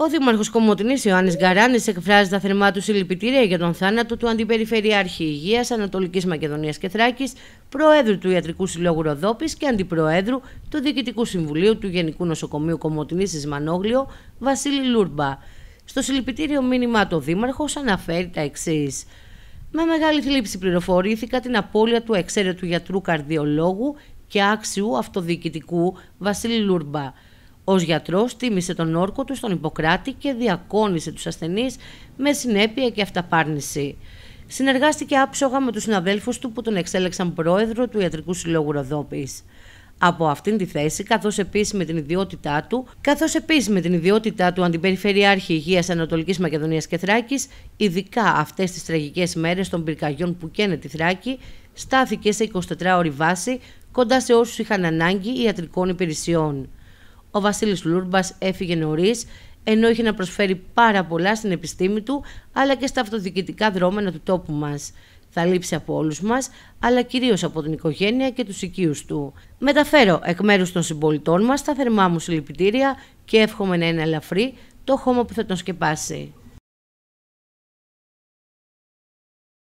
Ο Δήμαρχος Κομωτινής Ιωάννης Γκαράνης εκφράζει τα θερμά του συλληπιτήρια για τον θάνατο του Αντιπεριφερειάρχη Υγείας Ανατολικής Μακεδονίας και Προέδρου του Ιατρικού Συλλόγου Ροδόπης και Αντιπροέδρου του Διοικητικού Συμβουλίου του Γενικού Νοσοκομείου Κομωτινής Ισμανόγλιο, Βασίλη Λούρμπα. Στο συλληπιτήριο μήνυμα, το Δήμαρχος αναφέρει τα εξής. Με μεγάλη θλίψη πληροφορήθηκα την απώλεια του εξαίρετου γιατρού καρδιολόγου και άξιου αυτοδιοικητικού Βασίλη Λούρμπα. Ως γιατρός, τίμησε τον όρκο του στον Ιπποκράτη και διακόνησε τους ασθενείς με συνέπεια και αυταπάρνηση. Συνεργάστηκε άψογα με τους συναδέλφους του που τον εξέλεξαν πρόεδρο του Ιατρικού Συλλόγου Ροδόπης. Από αυτήν τη θέση, καθώς επίσης με την ιδιότητά του, καθώς επίσης με την ιδιότητά του Αντιπεριφερειάρχη Υγείας Ανατολικής Μακεδονίας και Θράκης, ειδικά αυτές τις τραγικές μέρες των πυρκαγιών που καίνε τη Θράκη, στάθηκε σε 24 ώρη βάση κοντά σε όσους είχαν ανάγκη ιατρικών υπηρεσιών. Ο Βασίλης Λούρμπας έφυγε νωρίς, ενώ είχε να προσφέρει πάρα πολλά στην επιστήμη του, αλλά και στα αυτοδιοικητικά δρόμενα του τόπου μας. Θα λείψει από όλους μας, αλλά κυρίως από την οικογένεια και τους οικείους του. Μεταφέρω εκ μέρους των συμπολιτών μας τα θερμά μου συλληπιτήρια και εύχομαι να είναι ελαφρύ το χώμα που θα τον σκεπάσει.